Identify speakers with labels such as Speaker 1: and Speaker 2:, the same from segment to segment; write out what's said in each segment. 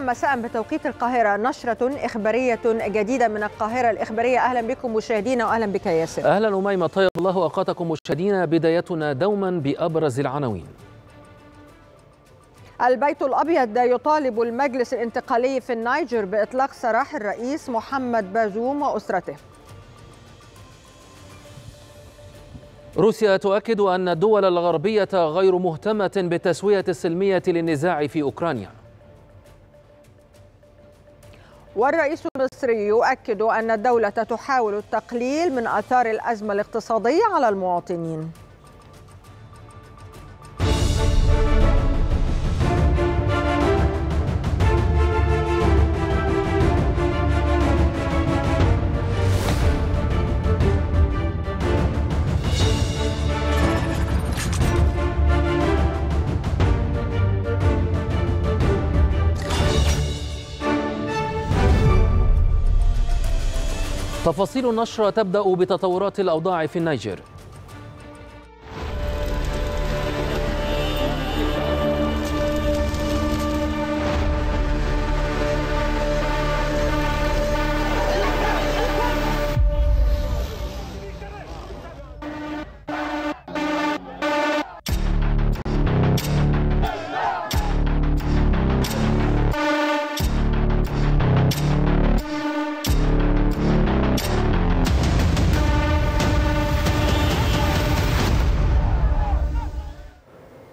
Speaker 1: مساء بتوقيت القاهرة نشرة إخبارية جديدة من القاهرة الإخبارية أهلا بكم مشاهدينا وأهلا بك ياسر أهلا
Speaker 2: أميمة طيب الله أوقاتكم مشاهدينا بدايتنا دوما بأبرز العناوين
Speaker 1: البيت الأبيض يطالب المجلس الانتقالي في النيجر بإطلاق سراح الرئيس محمد باجوم وأسرته
Speaker 2: روسيا تؤكد أن الدول الغربية غير مهتمة بالتسوية السلمية للنزاع في أوكرانيا
Speaker 1: والرئيس المصري يؤكد أن الدولة تحاول التقليل من آثار الأزمة الاقتصادية على المواطنين
Speaker 2: تفاصيل النشرة تبدأ بتطورات الأوضاع في النيجر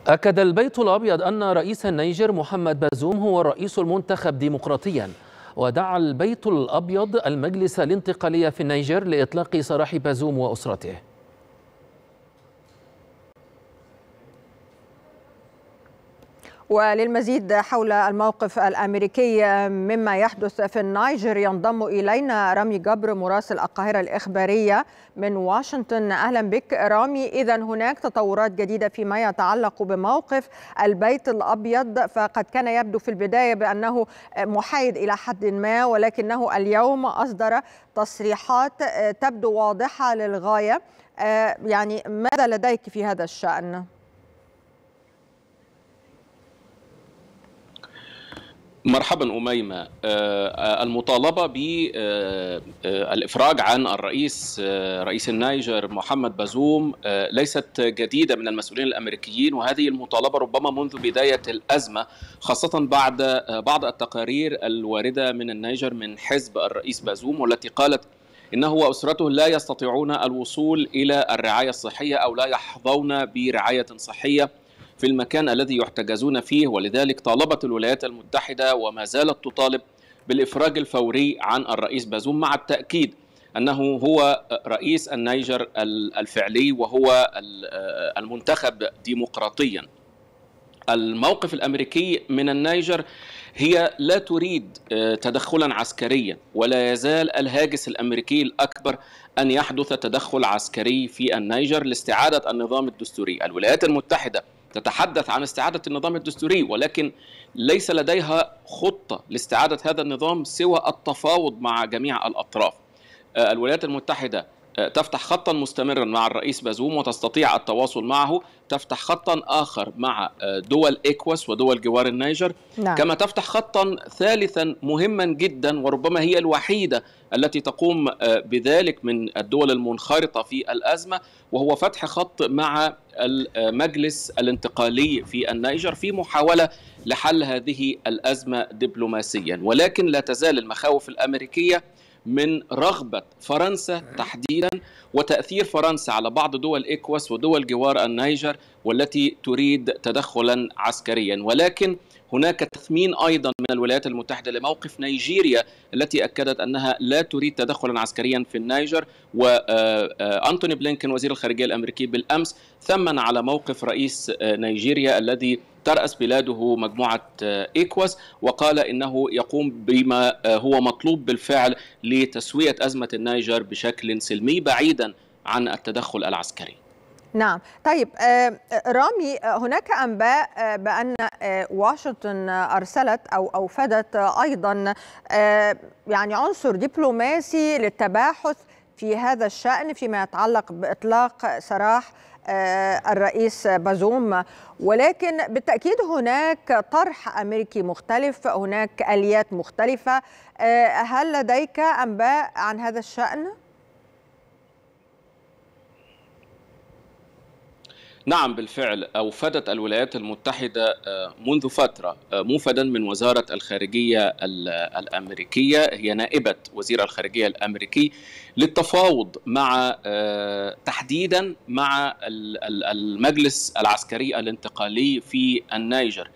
Speaker 2: أكد البيت الأبيض أن رئيس النيجر محمد بازوم هو الرئيس المنتخب ديمقراطيا ودعا البيت الأبيض المجلس الانتقالي في النيجر لإطلاق سراح بازوم وأسرته
Speaker 1: وللمزيد حول الموقف الامريكي مما يحدث في النيجر ينضم الينا رامي جبر مراسل القاهره الاخباريه من واشنطن اهلا بك رامي اذا هناك تطورات جديده فيما يتعلق بموقف البيت الابيض فقد كان يبدو في البدايه بانه محايد الى حد ما ولكنه اليوم اصدر تصريحات تبدو واضحه للغايه يعني ماذا لديك في هذا الشان؟
Speaker 3: مرحبا أميمة آه، آه، المطالبة بالإفراج آه، عن الرئيس رئيس النيجر محمد بازوم ليست جديدة من المسؤولين الأمريكيين وهذه المطالبة ربما منذ بداية الأزمة خاصة بعد بعض التقارير الواردة من النيجر من حزب الرئيس بازوم والتي قالت انه واسرته لا يستطيعون الوصول الى الرعايه الصحيه او لا يحظون برعايه صحيه في المكان الذي يحتجزون فيه ولذلك طالبت الولايات المتحدة وما زالت تطالب بالإفراج الفوري عن الرئيس بازوم مع التأكيد أنه هو رئيس النيجر الفعلي وهو المنتخب ديمقراطيا الموقف الامريكي من النيجر هي لا تريد آه، تدخلا عسكريا ولا يزال الهاجس الامريكي الاكبر ان يحدث تدخل عسكري في النيجر لاستعاده النظام الدستوري الولايات المتحده تتحدث عن استعادة النظام الدستوري ولكن ليس لديها خطة لاستعادة هذا النظام سوى التفاوض مع جميع الأطراف آه، الولايات المتحدة آه، تفتح خطا مستمرا مع الرئيس بازوم وتستطيع التواصل معه تفتح خطا اخر مع آه، دول اكواس ودول جوار النيجر نعم. كما تفتح خطا ثالثا مهما جدا وربما هي الوحيده التي تقوم آه، بذلك من الدول المنخرطه في الازمه وهو فتح خط مع المجلس الانتقالي في النيجر في محاوله لحل هذه الازمه دبلوماسيا ولكن لا تزال المخاوف الامريكيه من رغبة فرنسا تحديدا وتأثير فرنسا على بعض دول إكواس ودول جوار النيجر والتي تريد تدخلا عسكريا ولكن هناك تثمين ايضا من الولايات المتحده لموقف نيجيريا التي اكدت انها لا تريد تدخلا عسكريا في النيجر وانتوني آه، آه، بلينكن وزير الخارجيه الامريكي بالامس ثمن على موقف رئيس آه، نيجيريا الذي ترأس بلاده مجموعة إيكواس وقال إنه يقوم بما هو مطلوب بالفعل لتسوية أزمة النيجر بشكل سلمي بعيدا عن التدخل العسكري
Speaker 1: نعم طيب آه، آه، رامي آه، هناك انباء بان واشنطن ارسلت او اوفدت ايضا يعني عنصر دبلوماسي للتباحث في هذا الشان فيما يتعلق باطلاق سراح الرئيس بازوم ولكن بالتاكيد هناك طرح امريكي مختلف هناك اليات مختلفه هل لديك انباء عن هذا الشان؟
Speaker 3: نعم بالفعل أوفدت الولايات المتحدة آه، منذ فترة آه، موفدا من وزارة الخارجية الأمريكية هي نائبة وزير الخارجية الأمريكي للتفاوض مع آه، تحديدا مع المجلس العسكري الانتقالي في النيجر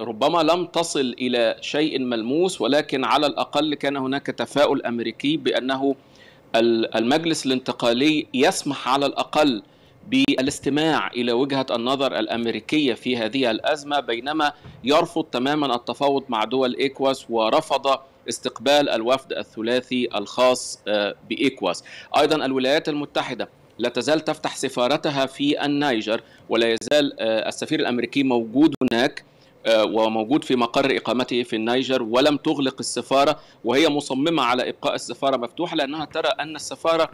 Speaker 3: ربما لم تصل إلى شيء ملموس ولكن على الأقل كان هناك تفاؤل أمريكي بأنه المجلس الانتقالي يسمح على الأقل بالاستماع الى وجهه النظر الامريكيه في هذه الازمه بينما يرفض تماما التفاوض مع دول ايكواس ورفض استقبال الوفد الثلاثي الخاص آه، بايكواس. ايضا الولايات المتحده لا تزال تفتح سفارتها في النيجر ولا يزال آه، السفير الامريكي موجود هناك آه، وموجود في مقر اقامته في النيجر ولم تغلق السفاره وهي مصممه على ابقاء السفاره مفتوحه لانها ترى ان السفاره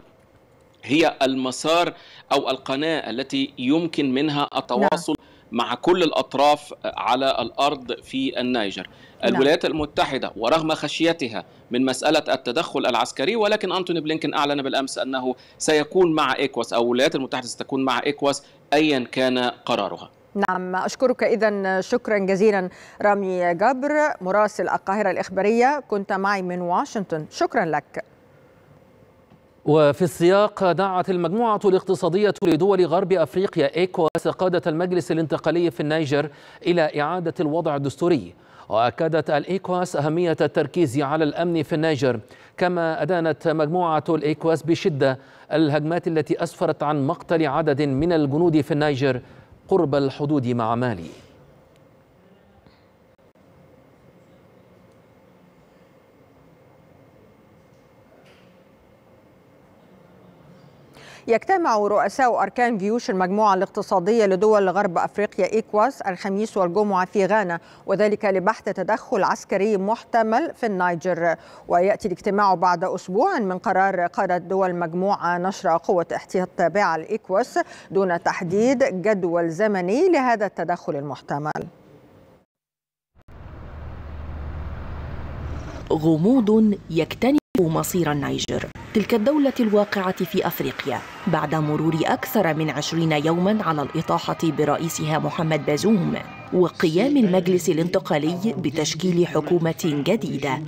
Speaker 3: هي المسار او القناه التي يمكن منها التواصل نعم. مع كل الاطراف على الارض في النيجر. نعم. الولايات المتحده ورغم خشيتها من مساله التدخل العسكري ولكن انتوني بلينكن اعلن بالامس انه سيكون مع ايكواس او الولايات المتحده ستكون مع ايكواس ايا كان قرارها.
Speaker 1: نعم أشكرك إذا شكرا جزيلا رامي جبر مراسل القاهرة الإخبارية كنت معي من واشنطن شكرا لك
Speaker 2: وفي السياق دعت المجموعة الاقتصادية لدول غرب أفريقيا إيكواس قادة المجلس الانتقالي في النيجر إلى إعادة الوضع الدستوري وأكدت الإيكواس أهمية التركيز على الأمن في النيجر كما أدانت مجموعة الإيكواس بشدة الهجمات التي أسفرت عن مقتل عدد من الجنود في النيجر قرب الحدود مع مالي
Speaker 1: يجتمع رؤساء أركان جيوش المجموعة الاقتصادية لدول غرب أفريقيا إيكواس الخميس والجمعة في غانا وذلك لبحث تدخل عسكري محتمل في النيجر ويأتي الاجتماع بعد أسبوع من قرار قادة دول المجموعة نشر قوة احتياط تابعة لإيكواس دون تحديد جدول زمني لهذا التدخل المحتمل
Speaker 4: غموض يكتنف مصير النيجر تلك الدولة الواقعة في أفريقيا بعد مرور أكثر من عشرين يوما على الإطاحة برئيسها محمد بازوم وقيام المجلس الانتقالي بتشكيل حكومة جديدة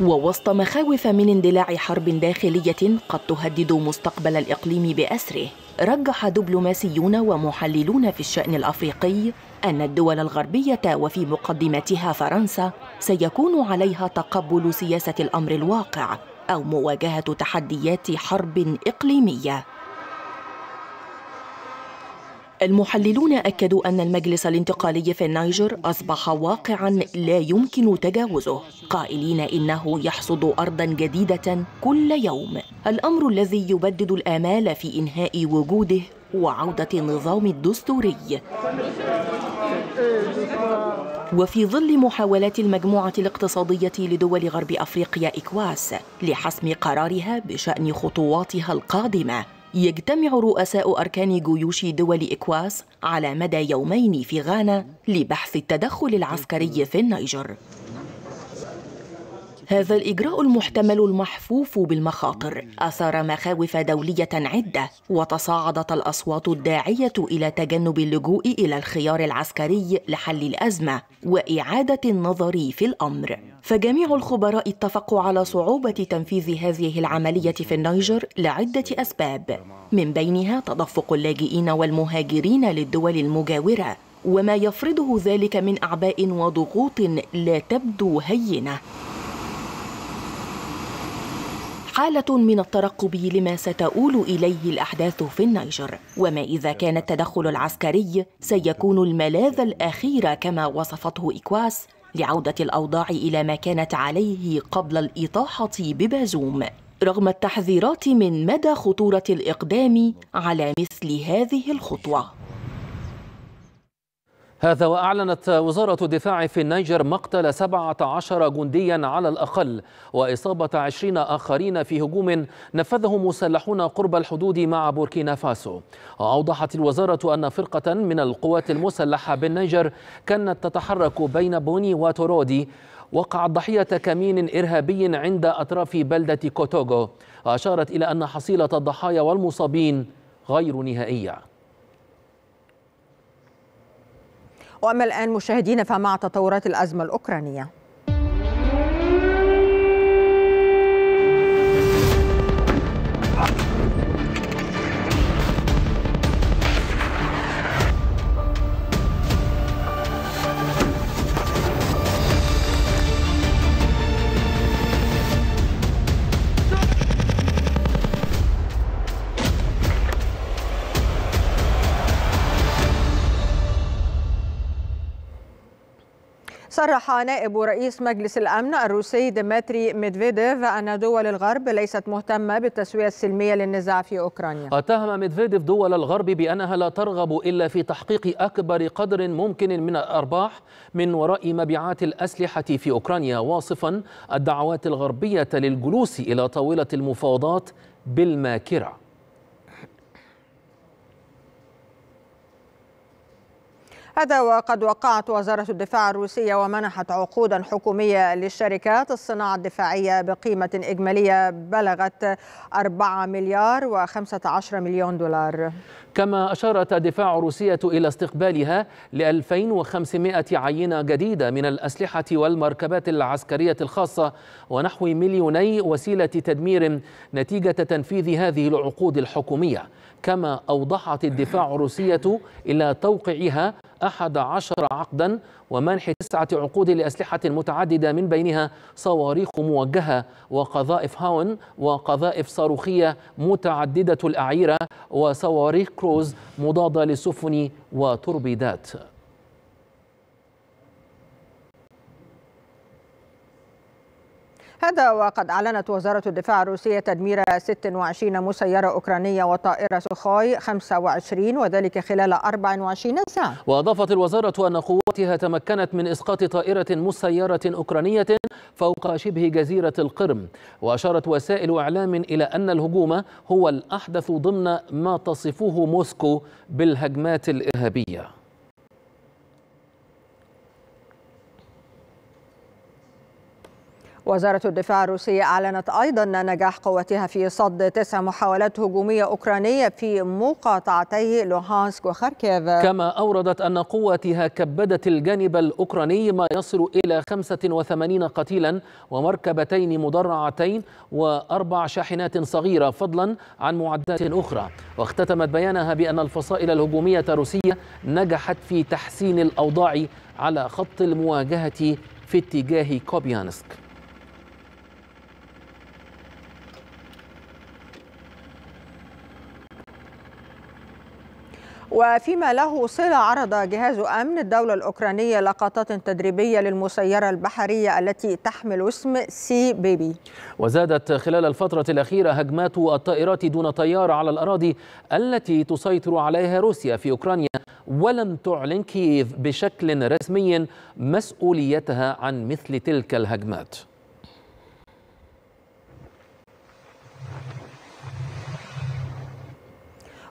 Speaker 4: ووسط مخاوف من اندلاع حرب داخلية قد تهدد مستقبل الإقليم بأسره رجح دبلوماسيون ومحللون في الشأن الأفريقي أن الدول الغربية وفي مقدمتها فرنسا سيكون عليها تقبل سياسة الأمر الواقع أو مواجهة تحديات حرب إقليمية المحللون أكدوا أن المجلس الانتقالي في النيجر أصبح واقعا لا يمكن تجاوزه قائلين إنه يحصد أرضا جديدة كل يوم الأمر الذي يبدد الآمال في إنهاء وجوده وعودة النظام الدستوري وفي ظل محاولات المجموعة الاقتصادية لدول غرب أفريقيا إكواس لحسم قرارها بشأن خطواتها القادمة يجتمع رؤساء أركان جيوش دول إكواس على مدى يومين في غانا لبحث التدخل العسكري في النيجر هذا الإجراء المحتمل المحفوف بالمخاطر أثار مخاوف دولية عدة وتصاعدت الأصوات الداعية إلى تجنب اللجوء إلى الخيار العسكري لحل الأزمة وإعادة النظر في الأمر فجميع الخبراء اتفقوا على صعوبة تنفيذ هذه العملية في النيجر لعدة أسباب من بينها تدفق اللاجئين والمهاجرين للدول المجاورة وما يفرضه ذلك من اعباء وضغوط لا تبدو هينه حالة من الترقب لما ستؤول إليه الأحداث في النيجر وما إذا كان التدخل العسكري سيكون الملاذ الأخير كما وصفته إكواس لعودة الأوضاع إلى ما كانت عليه قبل الإطاحة ببازوم رغم التحذيرات من مدى خطورة الإقدام على مثل هذه الخطوة
Speaker 2: هذا وأعلنت وزارة الدفاع في النيجر مقتل 17 جنديا على الأقل وإصابة 20 آخرين في هجوم نفذه مسلحون قرب الحدود مع بوركينا فاسو وأوضحت الوزارة أن فرقة من القوات المسلحة بالنيجر كانت تتحرك بين بوني وتورودي وقعت ضحية كمين إرهابي عند أطراف بلدة كوتوغو وأشارت إلى أن حصيلة الضحايا والمصابين غير نهائية
Speaker 1: وأما الآن مشاهدينا فمع تطورات الأزمة الأوكرانية نائب رئيس مجلس الأمن الروسي ديمتري ميدفيديف أن دول الغرب ليست مهتمة بالتسوية السلمية للنزاع في أوكرانيا
Speaker 2: اتهم ميدفيديف دول الغرب بأنها لا ترغب إلا في تحقيق أكبر قدر ممكن من الأرباح من وراء مبيعات الأسلحة في أوكرانيا واصفا الدعوات الغربية للجلوس إلى طاولة المفاوضات بالماكرة
Speaker 1: هذا وقد وقعت وزارة الدفاع الروسية ومنحت عقودا حكومية للشركات الصناعة الدفاعية بقيمة إجمالية بلغت 4 مليار و15 مليون دولار
Speaker 2: كما أشارت الدفاع الروسية إلى استقبالها ل 2500 عينة جديدة من الأسلحة والمركبات العسكرية الخاصة ونحو مليوني وسيلة تدمير نتيجة تنفيذ هذه العقود الحكومية كما أوضحت الدفاع الروسية إلى توقيعها أحد عشر عقدا ومنح تسعة عقود لأسلحة متعددة من بينها صواريخ موجهة وقذائف هاون وقذائف صاروخية متعددة الأعيرة وصواريخ كروز مضادة للسفن وتربيدات
Speaker 1: هذا وقد أعلنت وزارة الدفاع الروسية تدمير 26 مسيرة أوكرانية وطائرة سخوي 25 وذلك خلال 24 ساعة
Speaker 2: وأضافت الوزارة أن قواتها تمكنت من إسقاط طائرة مسيرة أوكرانية فوق شبه جزيرة القرم وأشارت وسائل إعلام إلى أن الهجوم هو الأحدث ضمن ما تصفه موسكو بالهجمات الإرهابية
Speaker 1: وزارة الدفاع الروسية أعلنت أيضا نجاح قواتها في صد تسع محاولات هجومية أوكرانية في مقاطعتي لوهانسك وخاركيف كما
Speaker 2: أوردت أن قواتها كبدت الجانب الأوكراني ما يصل إلى 85 قتيلا ومركبتين مدرعتين وأربع شاحنات صغيرة فضلا عن معدات أخرى واختتمت بيانها بأن الفصائل الهجومية الروسية نجحت في تحسين الأوضاع على خط المواجهة في اتجاه كوبيانسك
Speaker 1: وفيما له صلة عرض جهاز أمن الدولة الأوكرانية لقطات تدريبية للمسيرة البحرية التي تحمل اسم سي بيبي
Speaker 2: وزادت خلال الفترة الأخيرة هجمات الطائرات دون طيار على الأراضي التي تسيطر عليها روسيا في أوكرانيا ولم تعلن كييف بشكل رسمي مسؤوليتها عن مثل تلك الهجمات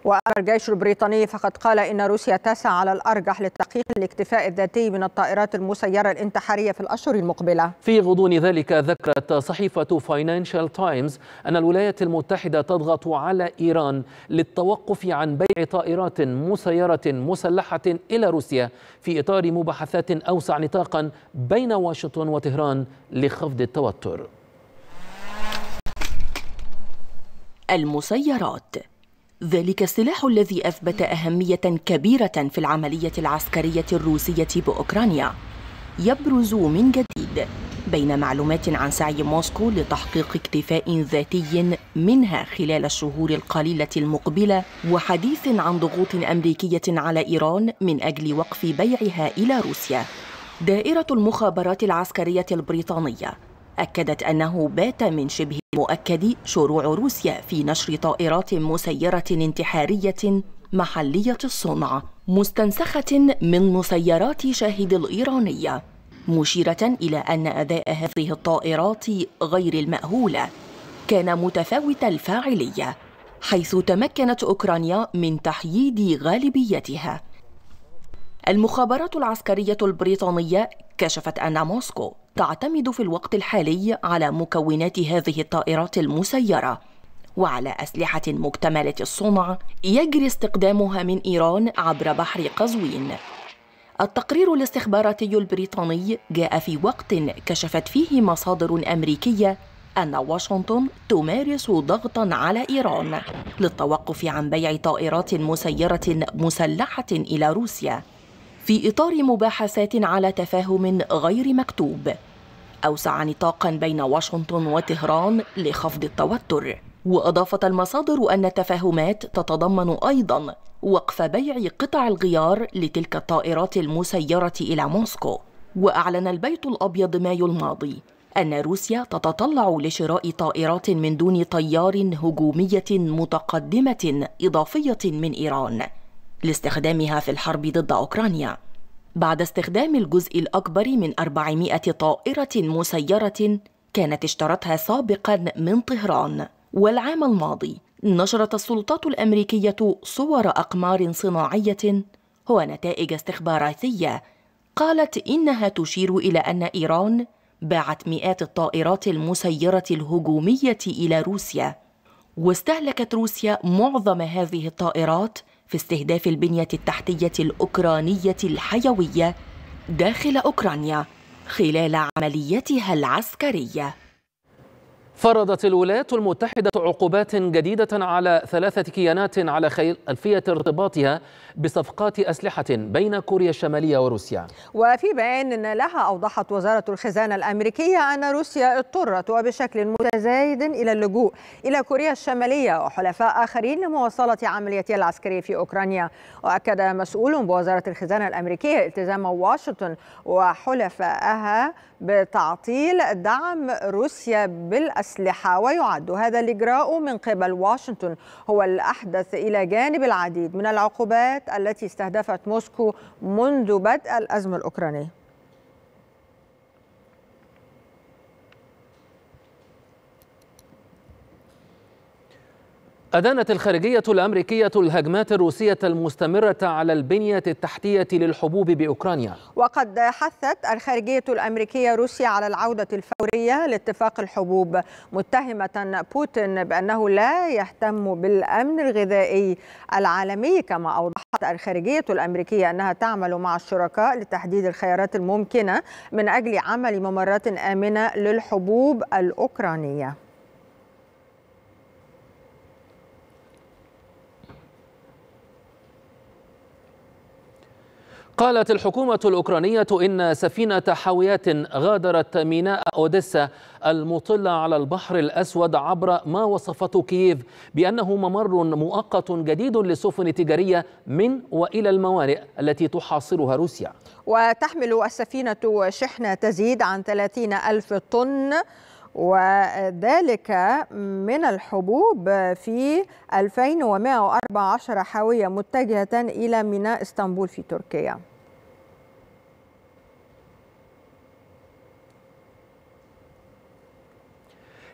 Speaker 1: وأما الجيش البريطاني فقد قال إن روسيا تسعى على الأرجح لتحقيق الاكتفاء الذاتي من الطائرات المسيرة الانتحارية في الأشهر المقبلة
Speaker 2: في غضون ذلك ذكرت صحيفة فاينانشال تايمز أن الولايات المتحدة تضغط على إيران للتوقف عن بيع طائرات مسيرة مسلحة إلى روسيا في إطار مباحثات أوسع نطاقا بين واشنطن
Speaker 4: وطهران لخفض التوتر المسيرات ذلك السلاح الذي أثبت أهمية كبيرة في العملية العسكرية الروسية بأوكرانيا يبرز من جديد بين معلومات عن سعي موسكو لتحقيق اكتفاء ذاتي منها خلال الشهور القليلة المقبلة وحديث عن ضغوط أمريكية على إيران من أجل وقف بيعها إلى روسيا دائرة المخابرات العسكرية البريطانية أكدت أنه بات من شبه مؤكد شروع روسيا في نشر طائرات مسيرة انتحارية محلية الصنع مستنسخة من مسيرات شاهد الإيرانية مشيرة إلى أن أداء هذه الطائرات غير المأهولة كان متفاوت الفاعلية حيث تمكنت أوكرانيا من تحييد غالبيتها المخابرات العسكرية البريطانية كشفت أن موسكو تعتمد في الوقت الحالي على مكونات هذه الطائرات المسيرة وعلى أسلحة مكتملة الصنع يجري استخدامها من إيران عبر بحر قزوين التقرير الاستخباراتي البريطاني جاء في وقت كشفت فيه مصادر أمريكية أن واشنطن تمارس ضغطا على إيران للتوقف عن بيع طائرات مسيرة مسلحة إلى روسيا في إطار مباحثات على تفاهم غير مكتوب أوسع نطاقا بين واشنطن وطهران لخفض التوتر وأضافت المصادر أن التفاهمات تتضمن أيضا وقف بيع قطع الغيار لتلك الطائرات المسيرة إلى موسكو وأعلن البيت الأبيض مايو الماضي أن روسيا تتطلع لشراء طائرات من دون طيار هجومية متقدمة إضافية من إيران لاستخدامها في الحرب ضد أوكرانيا بعد استخدام الجزء الأكبر من 400 طائرة مسيرة كانت اشترتها سابقا من طهران والعام الماضي نشرت السلطات الأمريكية صور أقمار صناعية هو نتائج استخباراتية قالت إنها تشير إلى أن إيران باعت مئات الطائرات المسيرة الهجومية إلى روسيا واستهلكت روسيا معظم هذه الطائرات في استهداف البنية التحتية الأوكرانية الحيوية داخل أوكرانيا خلال عمليتها العسكرية فرضت الولايات المتحدة عقوبات
Speaker 2: جديدة على ثلاثة كيانات على خلفية ارتباطها بصفقات أسلحة بين كوريا الشمالية وروسيا
Speaker 1: وفي بيان لها أوضحت وزارة الخزانة الأمريكية أن روسيا اضطرت وبشكل متزايد إلى اللجوء إلى كوريا الشمالية وحلفاء آخرين لمواصلة عمليتها العسكرية في أوكرانيا وأكد مسؤول بوزارة الخزانة الأمريكية التزام واشنطن وحلفائها بتعطيل دعم روسيا بالأسلحة الأسلحة ويعد هذا الإجراء من قبل واشنطن هو الأحدث إلى جانب العديد من العقوبات التي استهدفت موسكو منذ بدء الأزمة الأوكرانية
Speaker 2: أدانت الخارجية الأمريكية الهجمات الروسية المستمرة على البنية التحتية للحبوب بأوكرانيا
Speaker 1: وقد حثت الخارجية الأمريكية روسيا على العودة الفورية لاتفاق الحبوب متهمة بوتين بأنه لا يهتم بالأمن الغذائي العالمي كما أوضحت الخارجية الأمريكية أنها تعمل مع الشركاء لتحديد الخيارات الممكنة من أجل عمل ممرات آمنة للحبوب الأوكرانية
Speaker 2: قالت الحكومة الأوكرانية إن سفينة حاويات غادرت ميناء أوديسا المطلة على البحر الأسود عبر ما وصفته كييف بأنه ممر مؤقت جديد للسفن تجارية من وإلى الموانئ التي تحاصرها روسيا
Speaker 1: وتحمل السفينة شحنة تزيد عن 30 ألف طن وذلك من الحبوب في 2114 حاوية متجهة إلى ميناء اسطنبول في تركيا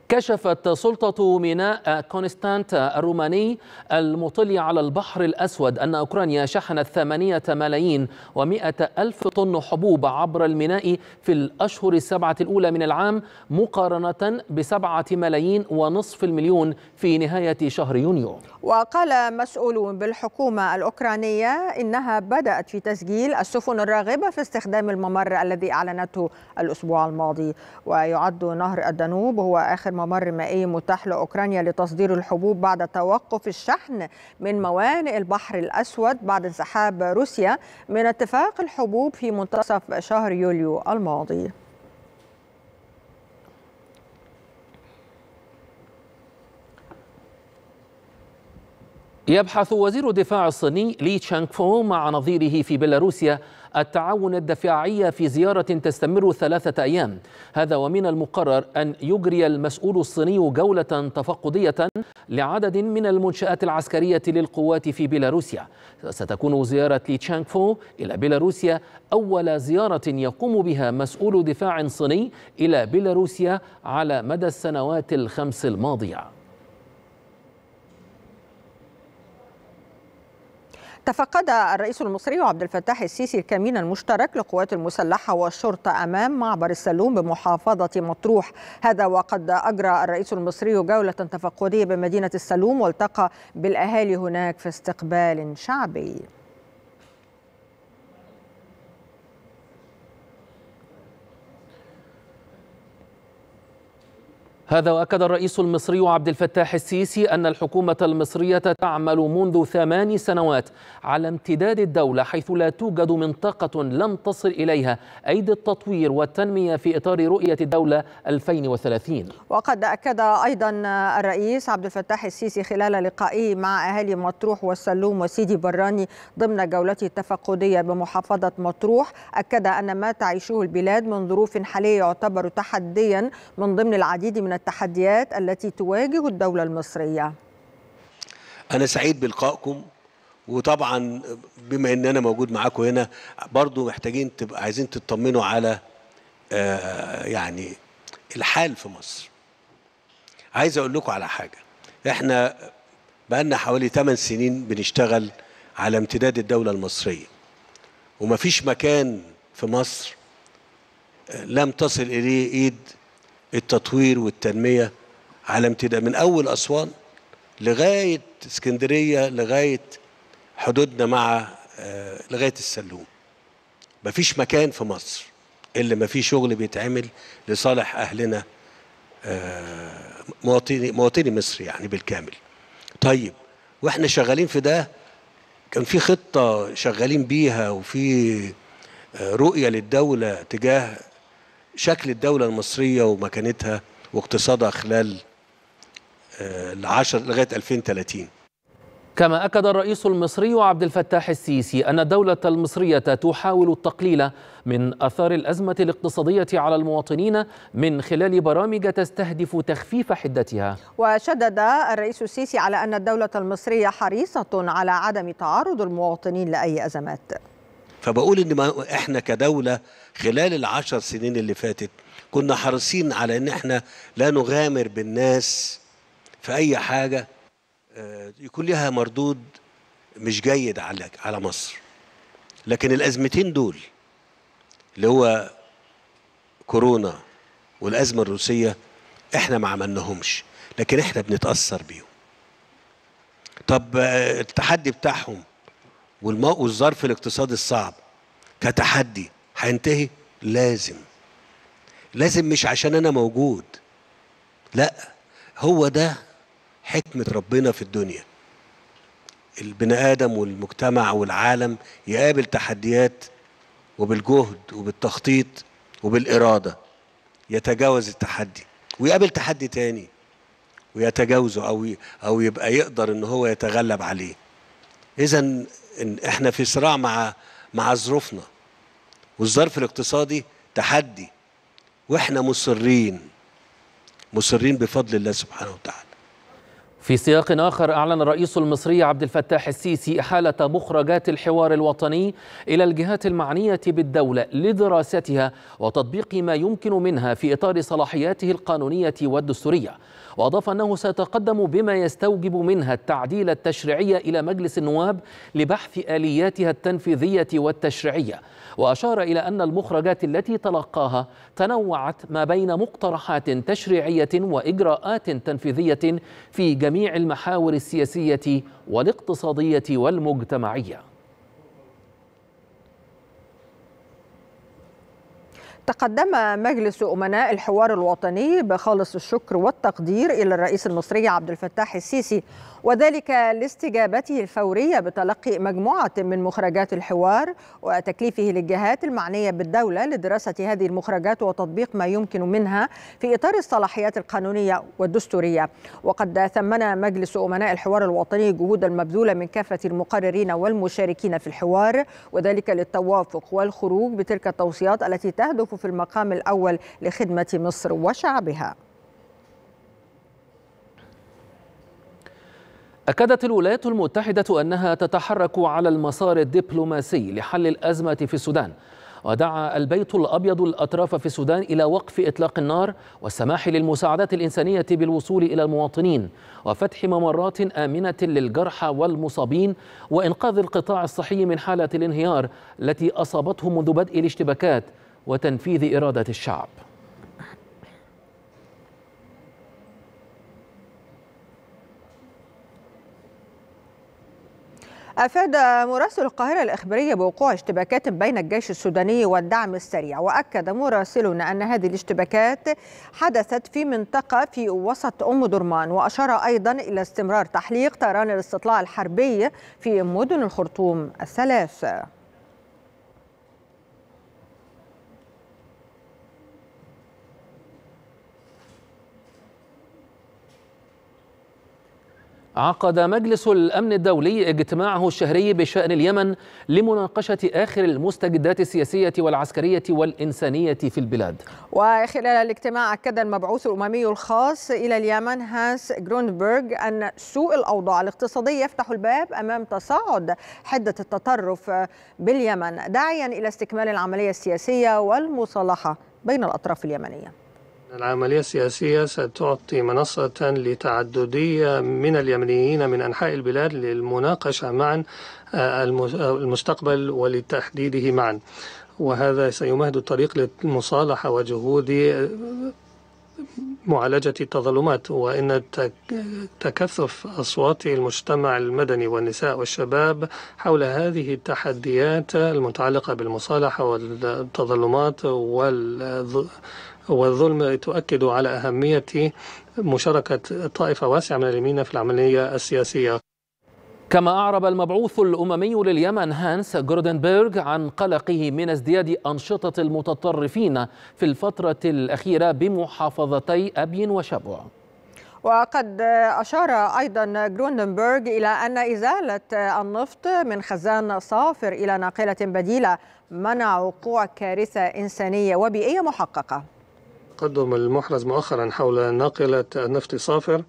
Speaker 2: كشفت سلطة ميناء كونستانت الروماني المطل على البحر الأسود أن أوكرانيا شحنت 8 ملايين و ألف طن حبوب عبر الميناء في الأشهر السبعة الأولى من العام مقارنة بسبعة ملايين ونصف المليون في نهاية شهر يونيو
Speaker 1: وقال مسؤولون بالحكومة الأوكرانية إنها بدأت في تسجيل السفن الراغبة في استخدام الممر الذي أعلنته الأسبوع الماضي ويعد نهر الدانوب هو آخر ممر مائي متاح لاوكرانيا لتصدير الحبوب بعد توقف الشحن من موانئ البحر الاسود بعد انسحاب روسيا من اتفاق الحبوب في منتصف شهر يوليو الماضي
Speaker 2: يبحث وزير الدفاع الصيني لي تشانغ فو مع نظيره في بيلاروسيا التعاون الدفاعي في زيارة تستمر ثلاثة أيام هذا ومن المقرر أن يجري المسؤول الصيني جولة تفقدية لعدد من المنشآت العسكرية للقوات في بيلاروسيا ستكون زيارة لي تشانغ فو إلى بيلاروسيا أول زيارة يقوم بها مسؤول دفاع صيني إلى بيلاروسيا على مدى السنوات الخمس الماضية
Speaker 1: تفقد الرئيس المصري عبد الفتاح السيسي الكمين المشترك للقوات المسلحه والشرطه امام معبر السلوم بمحافظه مطروح، هذا وقد اجرى الرئيس المصري جوله تفقديه بمدينه السلوم والتقى بالاهالي هناك في استقبال شعبي.
Speaker 2: هذا وأكد الرئيس المصري عبد الفتاح السيسي أن الحكومة المصرية تعمل منذ ثمان سنوات على امتداد الدولة حيث لا توجد منطقة لم تصل إليها أيدي التطوير والتنمية في إطار رؤية الدولة 2030
Speaker 1: وقد أكد أيضا الرئيس عبد الفتاح السيسي خلال لقائه مع أهالي مطروح والسلوم وسيدي براني ضمن جولته التفقدية بمحافظة مطروح أكد أن ما تعيشه البلاد من ظروف حالية يعتبر تحديا من ضمن العديد من التحديات التي تواجه الدولة المصرية
Speaker 5: أنا سعيد بلقائكم وطبعا بما ان انا موجود معاكم هنا برضو محتاجين تبقى عايزين تطمنوا على آه، يعني الحال في مصر عايز اقول لكم على حاجه احنا بقالنا حوالي 8 سنين بنشتغل على امتداد الدوله المصريه ومفيش مكان في مصر آه، لم تصل اليه ايد التطوير والتنمية على امتداد من أول أسوان لغاية اسكندرية لغاية حدودنا مع آه، لغاية السلوم مفيش مكان في مصر اللي ما فيه شغل بيتعمل لصالح أهلنا آه، مواطني مواطني مصر يعني بالكامل طيب واحنا شغالين في ده كان في خطة شغالين بيها وفي آه، رؤية للدولة تجاه شكل الدولة المصرية ومكانتها واقتصادها خلال آه، العشر لغاية 2030
Speaker 2: كما أكد الرئيس المصري عبد الفتاح السيسي أن الدولة المصرية تحاول التقليل من أثار الأزمة الاقتصادية على المواطنين من خلال برامج تستهدف تخفيف حدتها
Speaker 1: وشدد الرئيس السيسي على أن الدولة المصرية حريصة على عدم تعرض المواطنين لأي أزمات
Speaker 5: فبقول إن ما إحنا كدولة خلال العشر سنين اللي فاتت كنا حريصين على ان احنا لا نغامر بالناس في اي حاجه آه، يكون لها مردود مش جيد على على مصر لكن الازمتين دول اللي هو كورونا والازمه الروسيه احنا ما عملناهمش لكن احنا بنتاثر بيهم طب آه، التحدي بتاعهم والظرف الاقتصادي الصعب كتحدي هينتهي لازم لازم مش عشان انا موجود لا هو ده حكمه ربنا في الدنيا البني ادم والمجتمع والعالم يقابل تحديات وبالجهد وبالتخطيط وبالاراده يتجاوز التحدي ويقابل تحدي تاني ويتجاوزه او او يبقى يقدر ان هو يتغلب عليه اذا احنا في صراع مع مع ظروفنا والظرف الاقتصادي تحدي واحنا مصرين مصرين بفضل الله سبحانه وتعالى في سياق
Speaker 2: آخر أعلن الرئيس المصري عبد الفتاح السيسي إحالة مخرجات الحوار الوطني إلى الجهات المعنية بالدولة لدراستها وتطبيق ما يمكن منها في إطار صلاحياته القانونية والدستورية وأضاف أنه سيتقدم بما يستوجب منها التعديل التشريعي إلى مجلس النواب لبحث آلياتها التنفيذية والتشريعية وأشار إلى أن المخرجات التي تلقاها تنوعت ما بين مقترحات تشريعية وإجراءات تنفيذية في جميع المحاور السياسية والاقتصادية والمجتمعية
Speaker 1: تقدم مجلس أمناء الحوار الوطني بخالص الشكر والتقدير إلى الرئيس المصري عبد الفتاح السيسي وذلك لاستجابته الفورية بتلقي مجموعة من مخرجات الحوار وتكليفه للجهات المعنية بالدولة لدراسة هذه المخرجات وتطبيق ما يمكن منها في إطار الصلاحيات القانونية والدستورية وقد ثمن مجلس أمناء الحوار الوطني جهود المبذولة من كافة المقررين والمشاركين في الحوار وذلك للتوافق والخروج بتلك التوصيات التي تهدف في المقام الأول لخدمة مصر وشعبها
Speaker 2: أكدت الولايات المتحدة أنها تتحرك على المسار الدبلوماسي لحل الأزمة في السودان ودعا البيت الأبيض الأطراف في السودان إلى وقف إطلاق النار والسماح للمساعدات الإنسانية بالوصول إلى المواطنين وفتح ممرات آمنة للجرحى والمصابين وإنقاذ القطاع الصحي من حالة الانهيار التي أصابته منذ بدء الاشتباكات وتنفيذ إرادة الشعب
Speaker 1: أفاد مراسل القاهرة الإخبارية بوقوع اشتباكات بين الجيش السوداني والدعم السريع وأكد مراسلنا أن هذه الاشتباكات حدثت في منطقة في وسط أم درمان وأشار أيضا إلى استمرار تحليق طيران الاستطلاع الحربي في مدن الخرطوم الثلاث
Speaker 2: عقد مجلس الأمن الدولي اجتماعه الشهري بشأن اليمن لمناقشة آخر المستجدات السياسية والعسكرية والإنسانية في البلاد
Speaker 1: وخلال الاجتماع أكد المبعوث الأممي الخاص إلى اليمن هانس جرونبرغ أن سوء الأوضاع الاقتصادية يفتح الباب أمام تصاعد حدة التطرف باليمن داعيا إلى استكمال العملية السياسية والمصالحة بين الأطراف اليمنية
Speaker 6: العملية السياسية ستعطي منصة لتعددية من اليمنيين من أنحاء البلاد للمناقشة معا آه، آه، المستقبل ولتحديده معا وهذا سيمهد الطريق للمصالحة وجهود آه، معالجة التظلمات وإن تكثف أصوات المجتمع المدني والنساء والشباب حول هذه التحديات المتعلقة بالمصالحة والتظلمات وال والظلم تؤكد على أهمية مشاركة طائفة واسعة من اليمين في العملية السياسية كما أعرب المبعوث الأممي لليمن هانس جوردنبرغ
Speaker 2: عن قلقه من ازدياد أنشطة المتطرفين في الفترة الأخيرة بمحافظتي أبين وشبوع
Speaker 1: وقد أشار أيضا جروندنبرغ إلى أن إزالة النفط من خزان صافر إلى ناقلة بديلة منع وقوع كارثة إنسانية وبيئية محققة
Speaker 6: التقدم المحرز مؤخرا حول ناقلة نفط صافر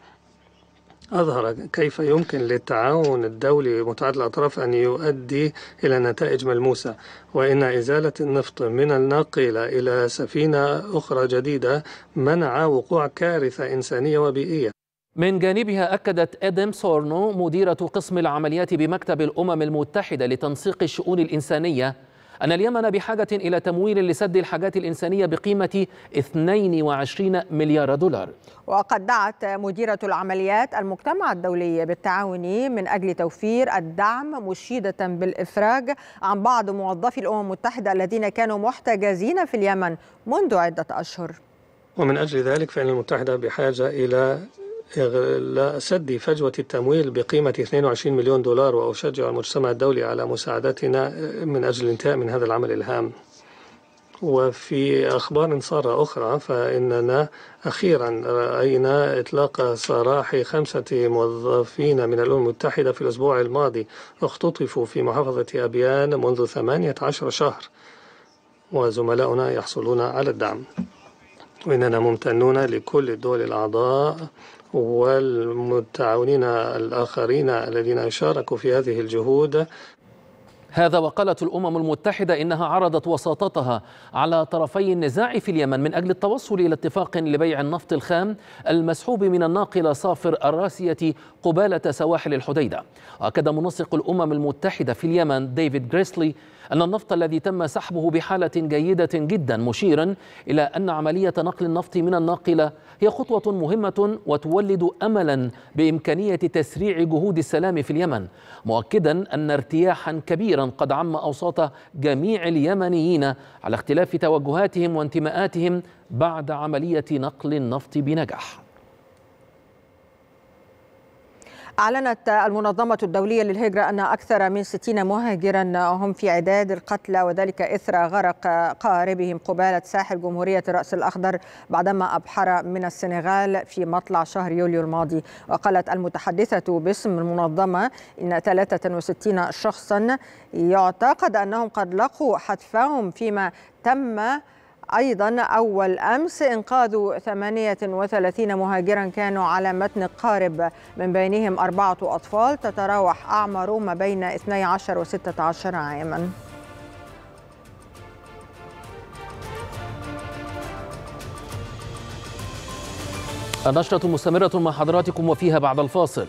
Speaker 6: أظهر كيف يمكن للتعاون الدولي متعدد الأطراف أن يؤدي إلى نتائج ملموسة وإن إزالة النفط من الناقلة إلى سفينة أخرى جديدة منع وقوع كارثة إنسانية وبيئية من جانبها أكدت إدم
Speaker 2: سورنو مديرة قسم العمليات بمكتب الأمم المتحدة لتنسيق الشؤون الإنسانية أن اليمن بحاجة إلى تمويل لسد الحاجات الإنسانية بقيمة 22 مليار دولار
Speaker 1: وقد دعت مديرة العمليات المجتمع الدولي بالتعاون من أجل توفير الدعم مشيدة بالإفراج عن بعض موظفي الأمم المتحدة الذين كانوا محتجزين في اليمن منذ عدة أشهر
Speaker 6: ومن أجل ذلك فإن المتحدة بحاجة إلى لسد فجوة التمويل بقيمة 22 مليون دولار وأشجع المجتمع الدولي على مساعدتنا من أجل الانتهاء من هذا العمل الهام وفي أخبار سارة أخرى فإننا أخيرا رأينا إطلاق سراح خمسة موظفين من الأمم المتحدة في الأسبوع الماضي اختطفوا في محافظة أبيان منذ 18 شهر وزملاؤنا يحصلون على الدعم وإننا ممتنون لكل الدول الأعضاء والمتعاونين الآخرين الذين شاركوا في هذه الجهود هذا وقالت الأمم
Speaker 2: المتحدة إنها عرضت وساطتها على طرفي النزاع في اليمن من أجل التوصل إلى اتفاق لبيع النفط الخام المسحوب من الناقلة صافر الراسية قبالة سواحل الحديدة أكد منسق الأمم المتحدة في اليمن ديفيد جريسلي أن النفط الذي تم سحبه بحالة جيدة جدا مشيرا إلى أن عملية نقل النفط من الناقلة هي خطوة مهمة وتولد أملا بإمكانية تسريع جهود السلام في اليمن مؤكدا أن ارتياحا كبيرا قد عم أوساط جميع اليمنيين على اختلاف توجهاتهم وانتماءاتهم بعد عملية نقل النفط بنجاح
Speaker 1: أعلنت المنظمة الدولية للهجرة أن أكثر من 60 مهاجرا هم في عداد القتلى وذلك إثر غرق قاربهم قبالة ساحل جمهورية الرأس الأخضر بعدما أبحر من السنغال في مطلع شهر يوليو الماضي وقالت المتحدثة باسم المنظمة إن 63 شخصا يعتقد أنهم قد لقوا حتفهم فيما تم أيضا أول أمس إنقاذ 38 مهاجرا كانوا على متن قارب من بينهم أربعة أطفال تتراوح أعمارهم ما بين 12 و 16 عاما
Speaker 2: النشرة مستمرة مع حضراتكم وفيها بعد الفاصل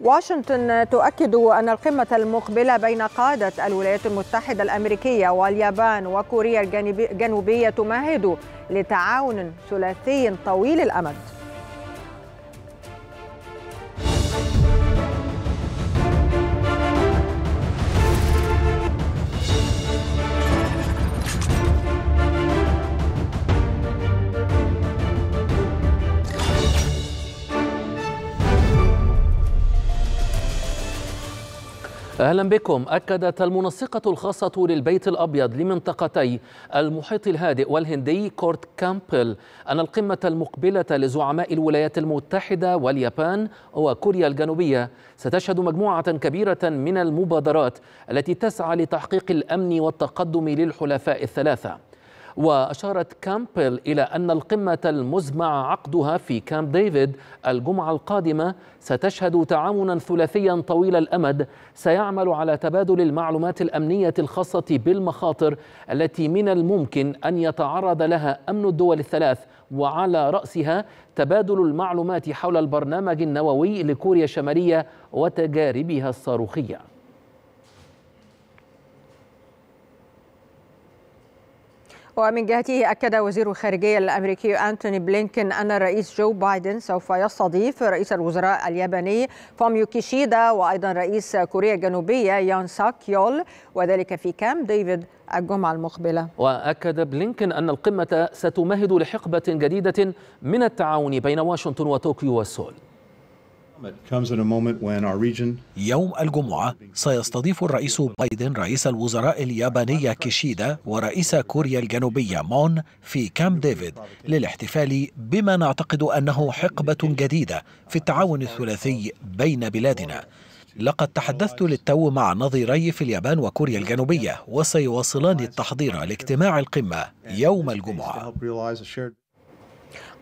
Speaker 1: واشنطن تؤكد أن القمة المقبلة بين قادة الولايات المتحدة الأمريكية واليابان وكوريا الجنوبية تمهد لتعاون ثلاثي طويل الأمد
Speaker 2: أهلا بكم أكدت المنسقة الخاصة للبيت الأبيض لمنطقتي المحيط الهادئ والهندي كورت كامبل أن القمة المقبلة لزعماء الولايات المتحدة واليابان وكوريا الجنوبية ستشهد مجموعة كبيرة من المبادرات التي تسعى لتحقيق الأمن والتقدم للحلفاء الثلاثة وأشارت كامبل إلى أن القمة المزمع عقدها في كامب ديفيد الجمعة القادمة ستشهد تعاونا ثلاثيا طويل الأمد سيعمل على تبادل المعلومات الأمنية الخاصة بالمخاطر التي من الممكن أن يتعرض لها أمن الدول الثلاث وعلى رأسها تبادل المعلومات حول البرنامج النووي لكوريا الشمالية وتجاربها الصاروخية
Speaker 1: ومن جهته أكد وزير الخارجية الأمريكي أنتوني بلينكن أن الرئيس جو بايدن سوف يستضيف رئيس الوزراء الياباني فوميو كيشيدا وأيضا رئيس كوريا الجنوبية يون ساك يول وذلك في كام ديفيد الجمعة المقبلة
Speaker 2: وأكد بلينكن أن القمة ستمهد لحقبة جديدة من التعاون بين واشنطن وطوكيو والسول
Speaker 7: يوم الجمعة سيستضيف الرئيس بايدن رئيس الوزراء اليابانية كيشيدا ورئيس كوريا الجنوبية مون في كامب ديفيد للاحتفال بما نعتقد أنه حقبة جديدة في التعاون الثلاثي بين بلادنا لقد تحدثت للتو مع نظيري في اليابان وكوريا الجنوبية وسيواصلان التحضير لاجتماع القمة يوم الجمعة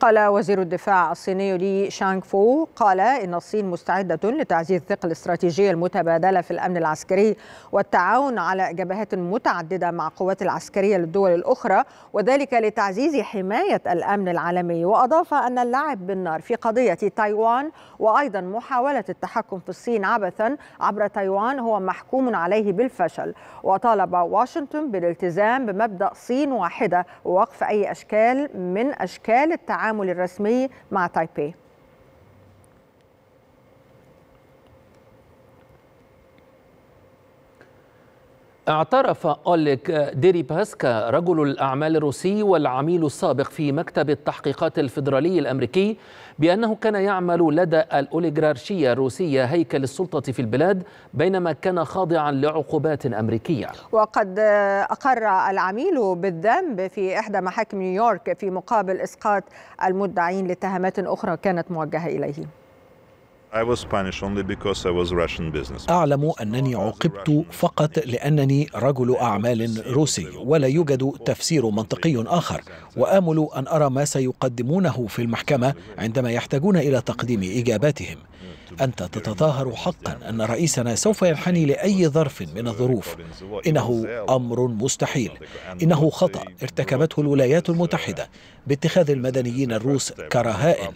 Speaker 1: قال وزير الدفاع الصيني لي شانغ فو قال إن الصين مستعدة لتعزيز الثقة الاستراتيجية المتبادلة في الأمن العسكري والتعاون على جبهات متعددة مع قوات العسكرية للدول الأخرى وذلك لتعزيز حماية الأمن العالمي وأضاف أن اللعب بالنار في قضية تايوان وأيضا محاولة التحكم في الصين عبثا عبر تايوان هو محكوم عليه بالفشل وطالب واشنطن بالالتزام بمبدأ صين واحدة ووقف أي أشكال من أشكال التعاون التعامل الرسمي مع تايبي
Speaker 2: اعترف أوليك ديريباسكا رجل الأعمال الروسي والعميل السابق في مكتب التحقيقات الفيدرالي الأمريكي بأنه كان يعمل لدى الأوليغارشية الروسية هيكل السلطة في البلاد بينما كان خاضعا لعقوبات أمريكية
Speaker 1: وقد أقر العميل بالذنب في إحدى محاكم نيويورك في مقابل إسقاط المدعين لاتهامات أخرى كانت موجهة إليه
Speaker 7: أعلم أنني عوقبت فقط لأنني رجل أعمال روسي ولا يوجد تفسير منطقي آخر وآمل أن أرى ما سيقدمونه في المحكمة عندما يحتاجون إلى تقديم إجاباتهم أنت تتظاهر حقا أن رئيسنا سوف ينحني لأي ظرف من الظروف إنه أمر مستحيل إنه خطأ ارتكبته الولايات المتحدة
Speaker 2: باتخاذ المدنيين الروس كرهائن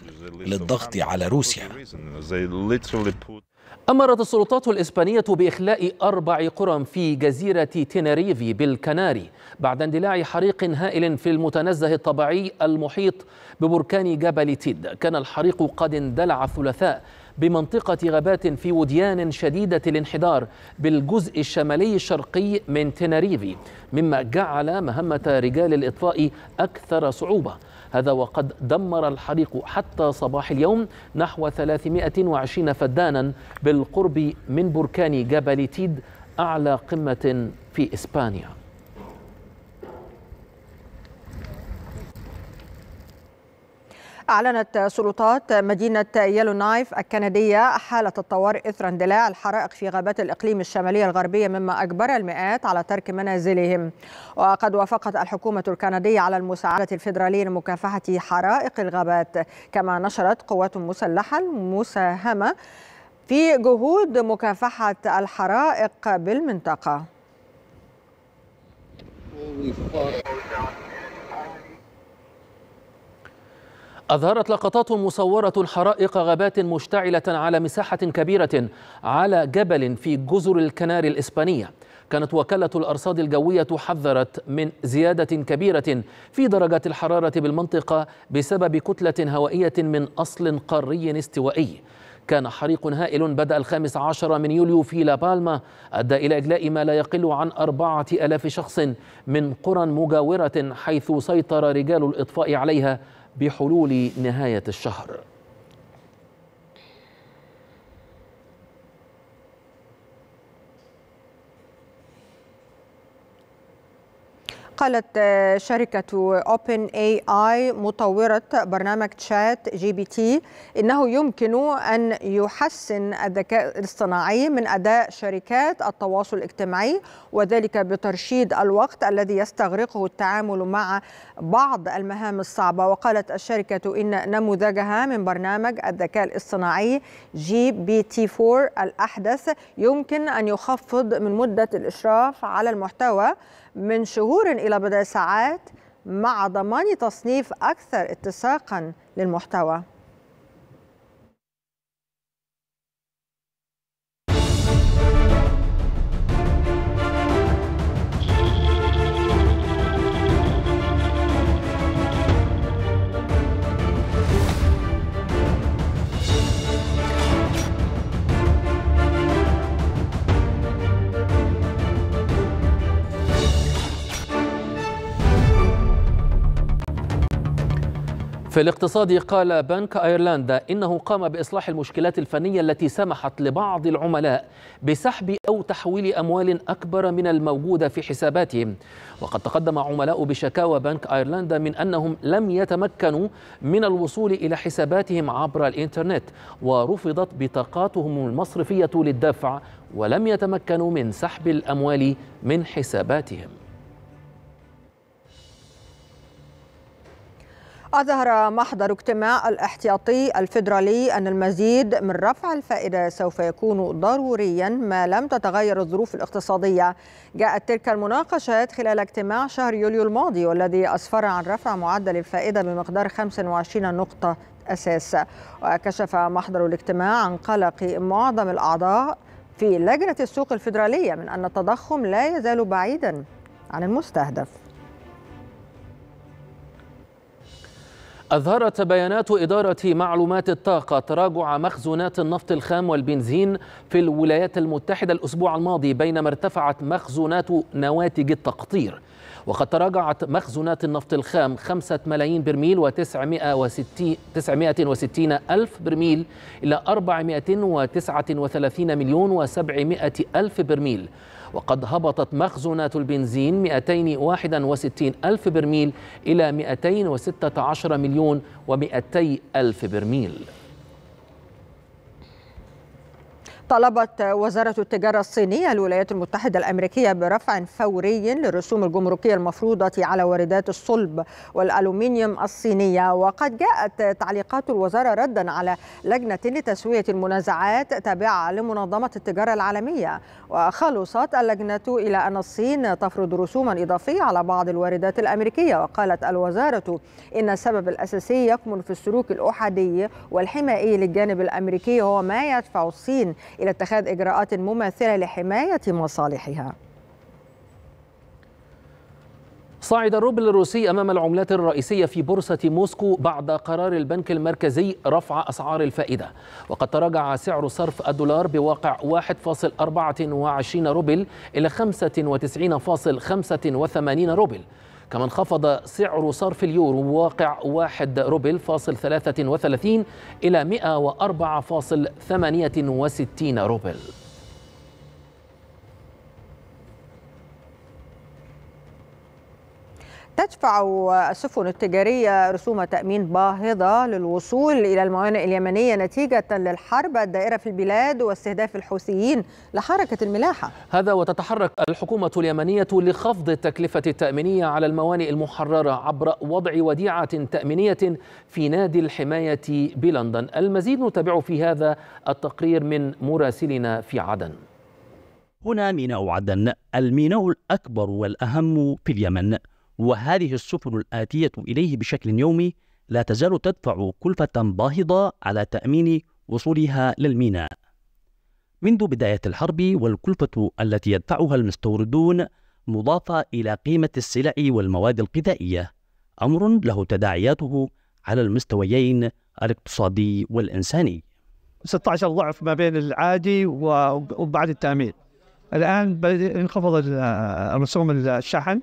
Speaker 7: للضغط على روسيا
Speaker 2: أمرت السلطات الإسبانية بإخلاء أربع قرى في جزيرة تينيريفي بالكناري بعد اندلاع حريق هائل في المتنزه الطبيعي المحيط ببركان جبل تيد كان الحريق قد اندلع الثلاثاء بمنطقة غابات في وديان شديدة الانحدار بالجزء الشمالي الشرقي من تينيريفي مما جعل مهمة رجال الإطفاء أكثر صعوبة هذا وقد دمر الحريق حتى صباح اليوم نحو 320 فدانا بالقرب من بركان جبل تيد أعلى قمة في إسبانيا
Speaker 1: أعلنت سلطات مدينة يلو نايف الكندية حالة الطوارئ إثر اندلاع الحرائق في غابات الإقليم الشمالية الغربية مما أجبر المئات على ترك منازلهم وقد وافقت الحكومة الكندية على المساعدة الفيدرالية لمكافحة حرائق الغابات كما نشرت قوات مسلحة المساهمة في جهود مكافحة الحرائق بالمنطقة
Speaker 2: أظهرت لقطات مصورة حرائق غابات مشتعلة على مساحة كبيرة على جبل في جزر الكناري الإسبانية كانت وكالة الأرصاد الجوية حذرت من زيادة كبيرة في درجات الحرارة بالمنطقة بسبب كتلة هوائية من أصل قاري استوائي كان حريق هائل بدأ الخامس عشر من يوليو في لابالما أدى إلى إجلاء ما لا يقل عن أربعة ألاف شخص من قرى مجاورة حيث سيطر رجال الإطفاء عليها بحلول نهاية الشهر
Speaker 1: قالت آه، شركة أوبن اي اي مطورة برنامج تشات جي بي تي إنه يمكن أن يحسن الذكاء الاصطناعي من أداء شركات التواصل الاجتماعي وذلك بترشيد الوقت الذي يستغرقه التعامل مع بعض المهام الصعبة وقالت الشركة إن نموذجها من برنامج الذكاء الاصطناعي جي بي تي 4 الأحدث يمكن أن يخفض من مدة الإشراف على المحتوى من شهور إلى بضع ساعات مع ضمان تصنيف أكثر اتساقا للمحتوى
Speaker 2: في الاقتصاد قال بنك ايرلندا انه قام باصلاح المشكلات الفنيه التي سمحت لبعض العملاء بسحب او تحويل اموال اكبر من الموجوده في حساباتهم وقد تقدم عملاء بشكاوى بنك ايرلندا من انهم لم يتمكنوا من الوصول الى حساباتهم عبر الانترنت ورفضت بطاقاتهم المصرفيه للدفع ولم يتمكنوا من سحب الاموال من حساباتهم
Speaker 1: أظهر محضر اجتماع الاحتياطي الفيدرالي أن المزيد من رفع الفائدة سوف يكون ضروريا ما لم تتغير الظروف الاقتصادية جاءت تلك المناقشات خلال اجتماع شهر يوليو الماضي والذي أسفر عن رفع معدل الفائدة بمقدار 25 نقطة أساس وكشف محضر الاجتماع عن قلق معظم الأعضاء في لجنة السوق الفيدرالية من أن التضخم لا يزال بعيدا عن المستهدف
Speaker 2: أظهرت بيانات إدارة معلومات الطاقة تراجع مخزونات النفط الخام والبنزين في الولايات المتحدة الأسبوع الماضي بينما ارتفعت مخزونات نواتج التقطير وقد تراجعت مخزونات النفط الخام 5 ملايين برميل و960 ألف برميل إلى 439 مليون و700 ألف برميل وقد هبطت مخزونات البنزين 261 ألف برميل إلى 216 مليون و200 ألف برميل
Speaker 1: طلبت وزارة التجارة الصينية الولايات المتحدة الأمريكية برفع فوري للرسوم الجمركية المفروضة على واردات الصلب والألومنيوم الصينية وقد جاءت تعليقات الوزارة ردا على لجنة لتسوية المنازعات تابعة لمنظمة التجارة العالمية وخلصت اللجنة إلى أن الصين تفرض رسوما إضافية على بعض الواردات الأمريكية وقالت الوزارة إن السبب الأساسي يكمن في السلوك الأحادي والحمائي للجانب الأمريكي هو ما يدفع الصين إلى اتخاذ إجراءات مماثلة لحماية مصالحها
Speaker 2: صعد الروبل الروسي أمام العملات الرئيسية في بورصة موسكو بعد قرار البنك المركزي رفع أسعار الفائدة وقد تراجع سعر صرف الدولار بواقع 1.24 روبل إلى 95.85 روبل كما انخفض سعر صرف اليورو بواقع 1 روبل فاصل 33 إلى فاصل وستين روبل
Speaker 1: تدفع السفن التجارية رسوم تأمين باهظة للوصول إلى الموانئ اليمنية نتيجة للحرب الدائرة في البلاد واستهداف الحوثيين لحركة الملاحة
Speaker 2: هذا وتتحرك الحكومة اليمنية لخفض التكلفة التأمينية على الموانئ المحررة عبر وضع وديعة تأمينية في نادي الحماية بلندن المزيد نتابع في هذا التقرير من مراسلنا في عدن
Speaker 8: هنا ميناء عدن الميناء الأكبر والأهم في اليمن وهذه السفن الآتية إليه بشكل يومي لا تزال تدفع كلفة باهظة على تأمين وصولها للميناء. منذ بداية الحرب والكلفة التي يدفعها المستوردون مضافة إلى قيمة السلع والمواد الغذائية، أمر له تداعياته على المستويين الاقتصادي والإنساني. 16 ضعف ما بين العادي وبعد التأمين. الآن انخفض رسوم الشحن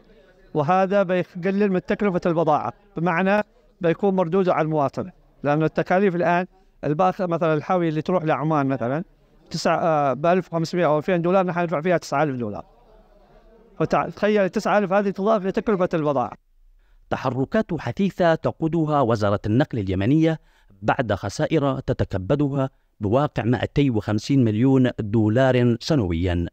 Speaker 8: وهذا بيقلل من تكلفة البضاعة بمعنى بيكون مردوده على المواطن لأنه التكاليف الآن الباخ مثلا الحاوية اللي تروح لعمان مثلا تسعة ب 1500 أو 2000 دولار نحن ندفع فيها 9000 دولار فتخيل 9000 هذه تضاف لتكلفة البضاعة تحركات حثيثة تقودها وزارة النقل اليمنية بعد خسائر تتكبدها بواقع 250 مليون دولار سنويا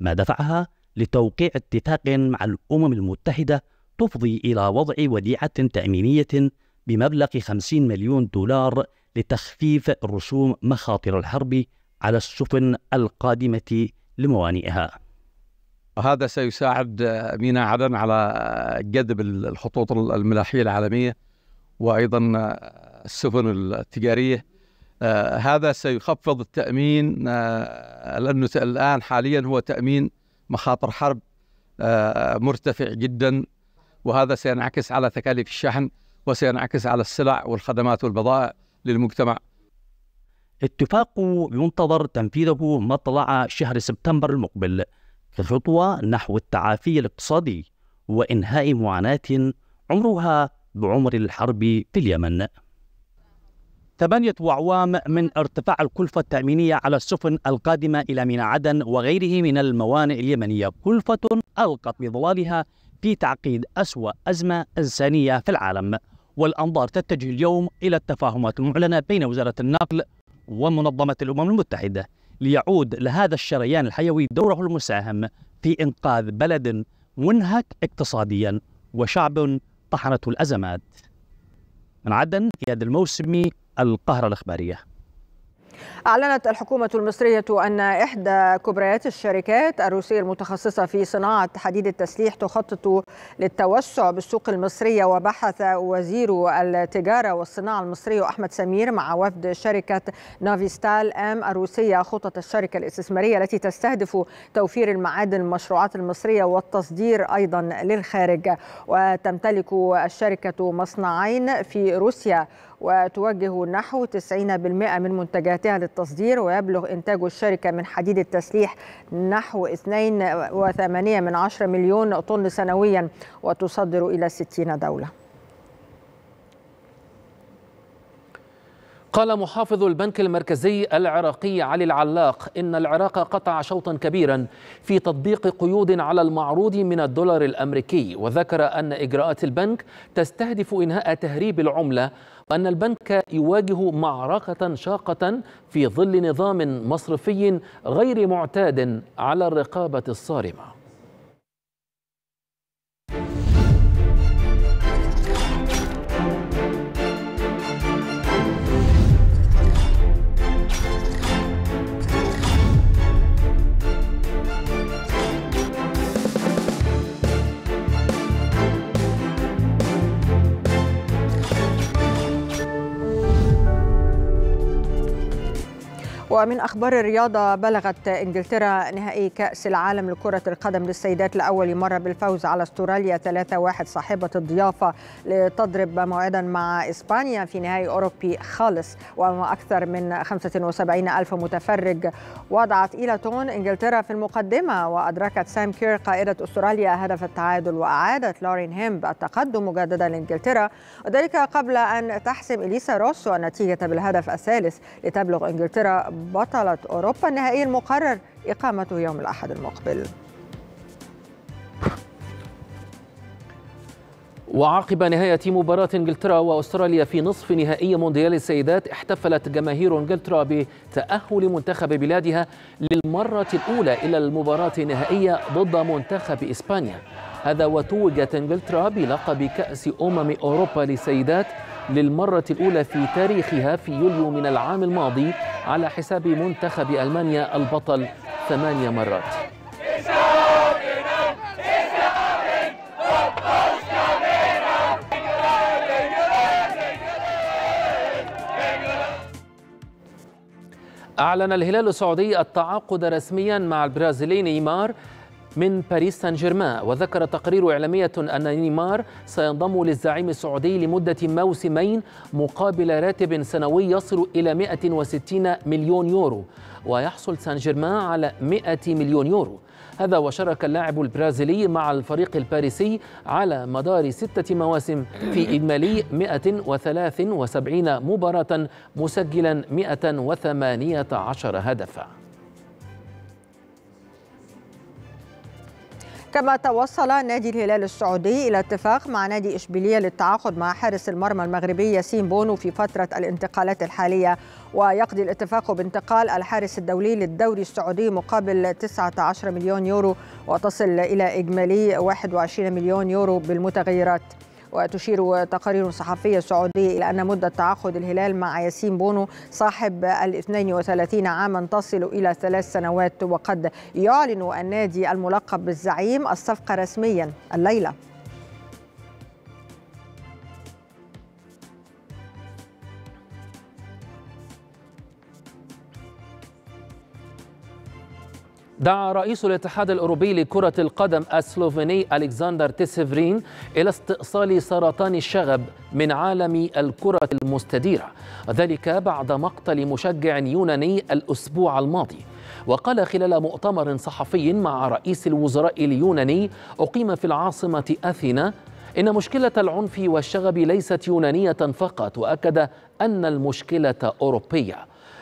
Speaker 8: ما دفعها لتوقيع اتفاق مع الأمم المتحدة تفضي إلى وضع وديعة تأمينية بمبلغ 50 مليون دولار لتخفيف رسوم مخاطر الحرب على السفن القادمة لموانئها. هذا سيساعد ميناء عدن على جذب الخطوط الملاحية العالمية
Speaker 3: وأيضا السفن التجارية آه، هذا سيخفض التأمين لأنه الآن حاليا هو تأمين مخاطر حرب آه، مرتفع جدا وهذا سينعكس على تكاليف الشحن وسينعكس
Speaker 8: على السلع والخدمات والبضائع للمجتمع اتفاق ينتظر تنفيذه مطلع شهر سبتمبر المقبل كخطوة نحو التعافي الاقتصادي وإنهاء معاناة عمرها بعمر الحرب في اليمن ثمانية أعوام من ارتفاع الكلفة التأمينية على السفن القادمة إلى ميناء عدن وغيره من الموانئ اليمنية كلفة ألقت بظلالها في تعقيد أسوأ أزمة إنسانية في العالم والأنظار تتجه اليوم إلى التفاهمات المعلنة بين وزارة النقل ومنظمة الأمم المتحدة ليعود لهذا الشريان الحيوي دوره المساهم في إنقاذ بلد منهك اقتصاديا وشعب طحنته الأزمات من عدن إياد الموسمي القاهرة الإخبارية
Speaker 1: أعلنت الحكومة المصرية أن إحدى كبريات الشركات الروسية المتخصصة في صناعة حديد التسليح تخطط للتوسع بالسوق المصرية وبحث وزير التجارة والصناعة المصري أحمد سمير مع وفد شركة نافيستال أم الروسية خطط الشركة الاستثمارية التي تستهدف توفير المعادن المشروعات المصرية والتصدير أيضا للخارج وتمتلك الشركة مصنعين في روسيا وتوجه نحو 90% من منتجاتها للتصدير ويبلغ إنتاج الشركة من حديد التسليح نحو 2.8 مليون طن سنويا وتصدر إلى 60 دولة
Speaker 2: قال محافظ البنك المركزي العراقي علي العلاق إن العراق قطع شوطا كبيرا في تطبيق قيود على المعروض من الدولار الأمريكي وذكر أن إجراءات البنك تستهدف إنهاء تهريب العملة وأن البنك يواجه معركة شاقة في ظل نظام مصرفي غير معتاد على الرقابة الصارمة
Speaker 1: ومن أخبار الرياضة بلغت إنجلترا نهائي كأس العالم لكرة القدم للسيدات لأول مرة بالفوز على استراليا 3-1 صاحبة الضيافة لتضرب موعدا مع إسبانيا في نهائي أوروبي خالص وما أكثر من 75 ألف متفرج وضعت إلى تون إنجلترا في المقدمة وأدركت سام كير قائدة أستراليا هدف التعادل وأعادت لورين هيمب التقدم مجددا لإنجلترا وذلك قبل أن تحسم إليسا روسو النتيجة بالهدف الثالث لتبلغ إنجلترا بطلة أوروبا النهائي المقرر إقامته يوم الأحد المقبل
Speaker 2: وعقب نهاية مباراة انجلترا واستراليا في نصف نهائي مونديال السيدات احتفلت جماهير انجلترا بتأهل منتخب بلادها للمرة الأولى إلى المباراة النهائية ضد منتخب إسبانيا هذا وتوجت انجلترا بلقب كأس أمم أوروبا للسيدات للمرة الأولى في تاريخها في يوليو من العام الماضي على حساب منتخب ألمانيا البطل ثمانية مرات أعلن الهلال السعودي التعاقد رسميا مع البرازيلي نيمار من باريس سان جيرمان وذكر تقرير إعلامية أن نيمار سينضم للزعيم السعودي لمدة موسمين مقابل راتب سنوي يصل إلى 160 مليون يورو ويحصل سان جيرمان على 100 مليون يورو هذا وشارك اللاعب البرازيلي مع الفريق الباريسي على مدار ستة مواسم في إجمالي 173 مباراة مسجلا 118 هدفا
Speaker 1: كما توصل نادي الهلال السعودي إلى اتفاق مع نادي إشبيلية للتعاقد مع حارس المرمى المغربي ياسين بونو في فترة الانتقالات الحالية ويقضي الاتفاق بانتقال الحارس الدولي للدوري السعودي مقابل 19 مليون يورو وتصل إلى إجمالي 21 مليون يورو بالمتغيرات وتشير تقارير صحفية سعودية إلى أن مدة تعاقد الهلال مع ياسين بونو صاحب ال 32 عاما تصل إلى ثلاث سنوات وقد يعلن النادي الملقب بالزعيم الصفقة رسميا الليلة
Speaker 2: دعا رئيس الاتحاد الأوروبي لكرة القدم السلوفيني ألكسندر تيسيفرين إلى استئصال سرطان الشغب من عالم الكرة المستديرة ذلك بعد مقتل مشجع يوناني الأسبوع الماضي وقال خلال مؤتمر صحفي مع رئيس الوزراء اليوناني أقيم في العاصمة أثينا إن مشكلة العنف والشغب ليست يونانية فقط وأكد أن المشكلة أوروبية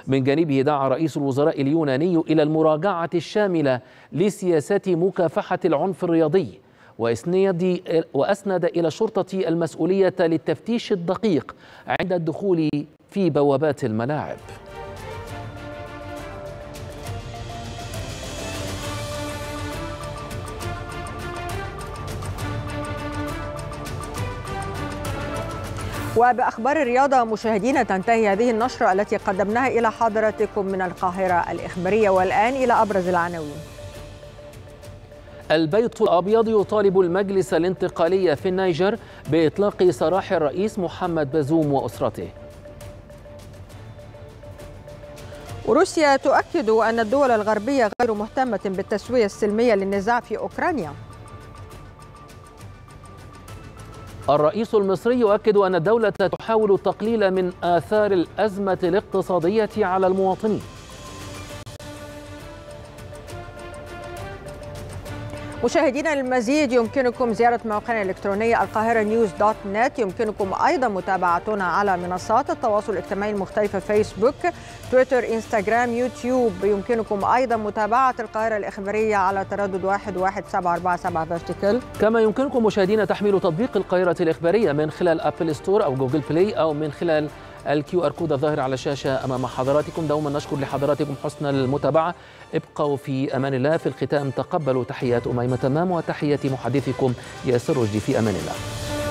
Speaker 2: من جانبه دعا رئيس الوزراء اليوناني إلى المراجعة الشاملة لسياسة مكافحة العنف الرياضي وإسند وأسند إلى الشرطة المسؤولية للتفتيش الدقيق عند الدخول في بوابات الملاعب
Speaker 1: وبأخبار الرياضة مشاهدينا تنتهي هذه النشرة التي قدمناها إلى حضراتكم من القاهرة الإخبارية والآن إلى أبرز العناوين
Speaker 2: البيت الأبيض يطالب المجلس الانتقالي في النيجر بإطلاق سراح الرئيس محمد بازوم وأسرته
Speaker 1: روسيا تؤكد أن الدول الغربية غير مهتمة بالتسوية السلمية للنزاع في أوكرانيا
Speaker 2: الرئيس المصري يؤكد أن الدولة تحاول التقليل من آثار الأزمة الاقتصادية على المواطنين
Speaker 1: مشاهدينا المزيد يمكنكم زيارة موقعنا الإلكتروني القاهرة نيوز دوت نت يمكنكم أيضا متابعتنا على منصات التواصل الاجتماعي المختلفة فيسبوك تويتر إنستغرام يوتيوب يمكنكم أيضا متابعة القاهرة الإخبارية على تردد 11747 فيرتيكال
Speaker 2: كما يمكنكم مشاهدينا تحميل تطبيق القاهرة الإخبارية من خلال أبل ستور أو جوجل بلاي أو من خلال الكيو ار كود الظاهر على الشاشه امام حضراتكم دوما نشكر لحضراتكم حسن المتابعه ابقوا في أمان الله في الختام تقبلوا تحيات أميمة تمام وتحية محدثكم ياسر رشدي في أمان الله